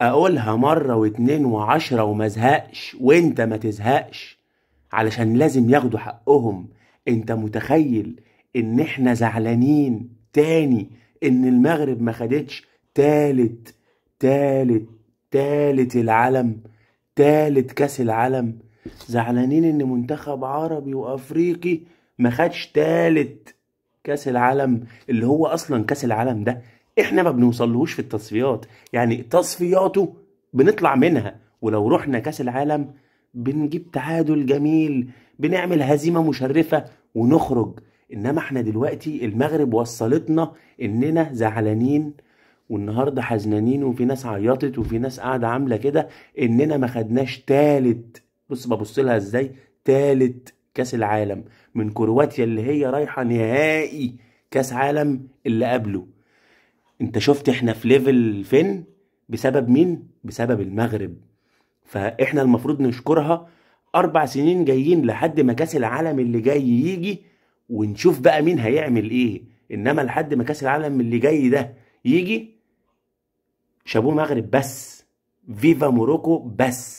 اقولها مرة واتنين وعشرة ومزهقش وانت ما تزهقش علشان لازم ياخدوا حقهم انت متخيل ان احنا زعلانين تاني ان المغرب ما خدتش تالت تالت تالت العالم تالت كاس العالم زعلانين ان منتخب عربي وافريقي ما خدش تالت كاس العالم اللي هو اصلا كاس العالم ده احنا ما بنوصلهوش في التصفيات يعني تصفياته بنطلع منها ولو رحنا كاس العالم بنجيب تعادل جميل بنعمل هزيمة مشرفة ونخرج انما احنا دلوقتي المغرب وصلتنا اننا زعلانين والنهاردة حزنانين وفي ناس عيطت وفي ناس قاعدة عاملة كده اننا ما خدناش تالت بص ببص لها ازاي تالت كاس العالم من كرواتيا اللي هي رايحة نهائي كاس عالم اللي قبله انت شفت احنا في ليفل فين بسبب مين بسبب المغرب فاحنا المفروض نشكرها اربع سنين جايين لحد ما كاس العالم اللي جاي يجي ونشوف بقى مين هيعمل ايه انما لحد ما كاس العالم اللي جاي ده يجي شابوه مغرب بس فيفا موروكو بس